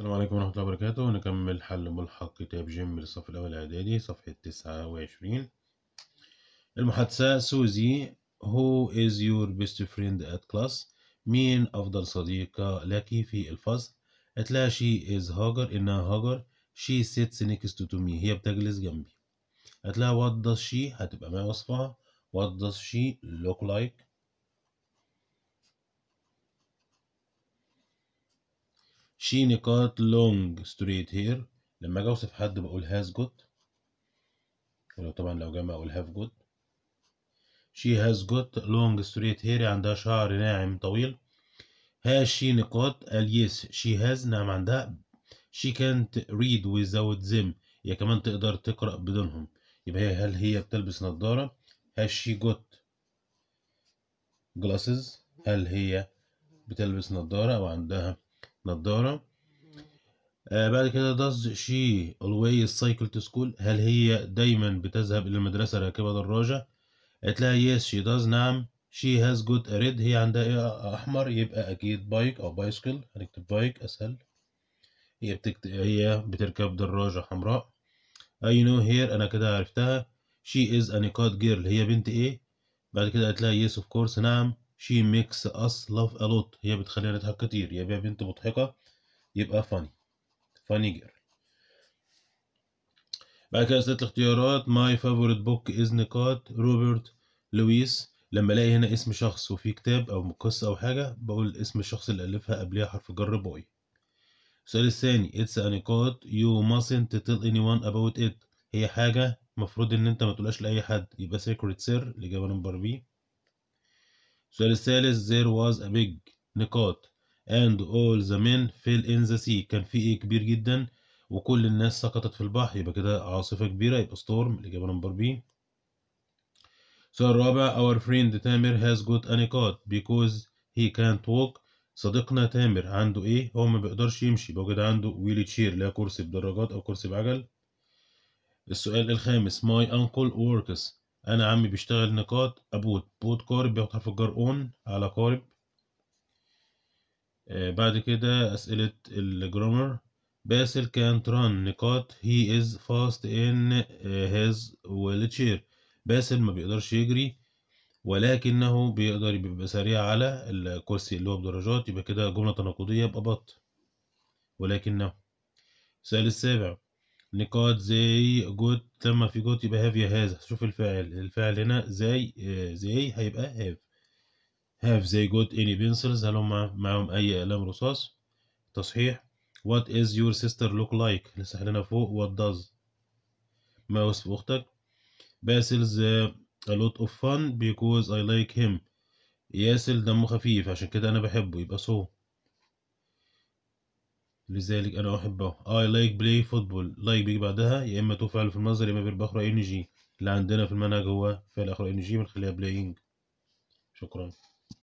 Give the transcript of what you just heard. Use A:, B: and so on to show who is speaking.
A: السلام عليكم ورحمة الله وبركاته نكمل حل ملحق كتاب جيم للصف الأول إعدادي صفحة تسعة وعشرين المحادثة سوزي هو إز يور بيست فريند أت كلاس مين أفضل صديقة لك في الفصل قالت لها شي إز هاجر إنها هاجر she sits next to me هي بتجلس جنبي قالت لها وات داز شي هتبقى ما وصفها وات داز شي لوك لايك شي نقاط لونج ستريت هير لما اجي اوصف حد بقول هاز جوت ولو طبعا لو جمع اقول هاف جوت شي هاز جوت لونج ستريت هير عندها شعر ناعم طويل هاز شي نقاط قال يس شي هاز نعم عندها شي كانت ريد without them هي كمان تقدر تقرأ بدونهم يبقى هي هل هي بتلبس نظارة هاز شي جوت جلاسز هل هي بتلبس نظارة أو عندها نظارة آه بعد كده does she always cycle to school هل هي دايما بتذهب إلى المدرسة راكبة دراجة قالت لها yes she does نعم she has got a red هي عندها إيه أحمر يبقى أكيد بايك أو بايسكل هنكتب بايك أسهل هي بتكت... هي بتركب دراجة حمراء I know her أنا كده عرفتها she is an girl هي بنت إيه بعد كده قالت لها yes of course نعم she makes us love a lot هي بتخلينا نضحك كتير يبقى بنت مضحكة يبقى funny funny girl بعد كده أسئلة الاختيارات my favorite book is نقاط روبرت لويس لما الاقي هنا اسم شخص وفي كتاب او قصه او حاجه بقول اسم الشخص اللي الفها قبلها حرف جر بوي السؤال الثاني it's a نقاط you mustn't tell anyone about it هي حاجه المفروض ان انت ما تقولهاش لاي حد يبقى secret sir الاجابه نمبر بي السؤال الثالث there was a big نقاط and all the men fell in the sea كان في ايه كبير جدا وكل الناس سقطت في البحر يبقى كده عاصفة كبيرة يبقى storm الإجابة نمبر بي السؤال الرابع our friend تامر has got a نقاط because he can't walk صديقنا تامر عنده ايه هو ما بيقدرش يمشي بوجد عنده ويلي تشير اللي هي كرسي بدراجات او كرسي بعجل السؤال الخامس my uncle works انا عمي بيشتغل نقاط ابوت بوت قارب بياخد حرف الجر اون على قارب آه بعد كده اسئله الجرامر باسل كانت ران نقاط هي از فاست ان هاز ويلتشير باسل ما بيقدرش يجري ولكنه بيقدر يبقى سريع على الكرسي اللي هو بدرجات يبقى كده جملة تناقضية بأبط ولكنه السؤال السابع نقاط زي جود تم في جود يبقى هاف يا هذا شوف الفعل الفعل هنا زي آه، زي هيبقى هاف هاف زي جود اني بنسلز هل هم معاهم اي اقلام رصاص تصحيح وات از يور سيستر لوك لايك لسه احنا فوق وات داز ما وصف اختك باسلز آه، a lot of fun because I like him ياسل دمه خفيف عشان كده انا بحبه يبقى سو so. لذلك أنا أحبه I like بلاي football لايك بيجي بعدها يا إما تفعل في المصدر يا إما بيبقى ان ing اللي عندنا في المنهج هو فعل ان ing بنخليها playing شكرا